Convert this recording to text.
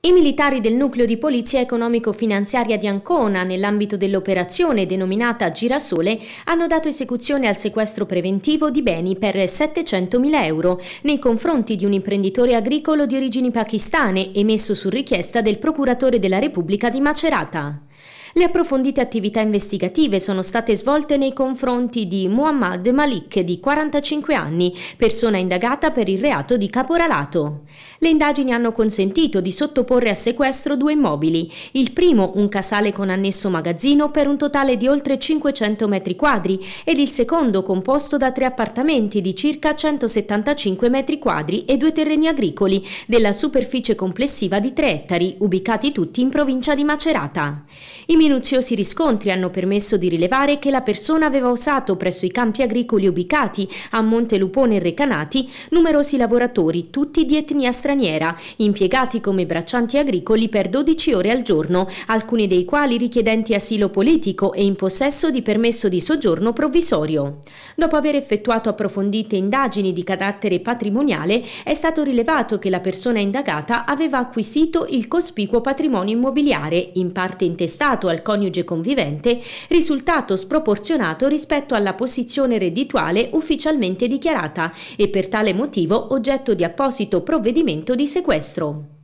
I militari del nucleo di polizia economico-finanziaria di Ancona, nell'ambito dell'operazione denominata Girasole, hanno dato esecuzione al sequestro preventivo di beni per 700.000 euro nei confronti di un imprenditore agricolo di origini pakistane emesso su richiesta del procuratore della Repubblica di Macerata. Le approfondite attività investigative sono state svolte nei confronti di Muhammad Malik di 45 anni, persona indagata per il reato di caporalato. Le indagini hanno consentito di sottoporre a sequestro due immobili, il primo un casale con annesso magazzino per un totale di oltre 500 metri quadri ed il secondo composto da tre appartamenti di circa 175 metri quadri e due terreni agricoli della superficie complessiva di 3 ettari, ubicati tutti in provincia di Macerata. I Minuziosi riscontri hanno permesso di rilevare che la persona aveva usato presso i campi agricoli ubicati a Montelupone e Recanati numerosi lavoratori, tutti di etnia straniera, impiegati come braccianti agricoli per 12 ore al giorno, alcuni dei quali richiedenti asilo politico e in possesso di permesso di soggiorno provvisorio. Dopo aver effettuato approfondite indagini di carattere patrimoniale, è stato rilevato che la persona indagata aveva acquisito il cospicuo patrimonio immobiliare, in parte intestato al coniuge convivente, risultato sproporzionato rispetto alla posizione reddituale ufficialmente dichiarata e per tale motivo oggetto di apposito provvedimento di sequestro.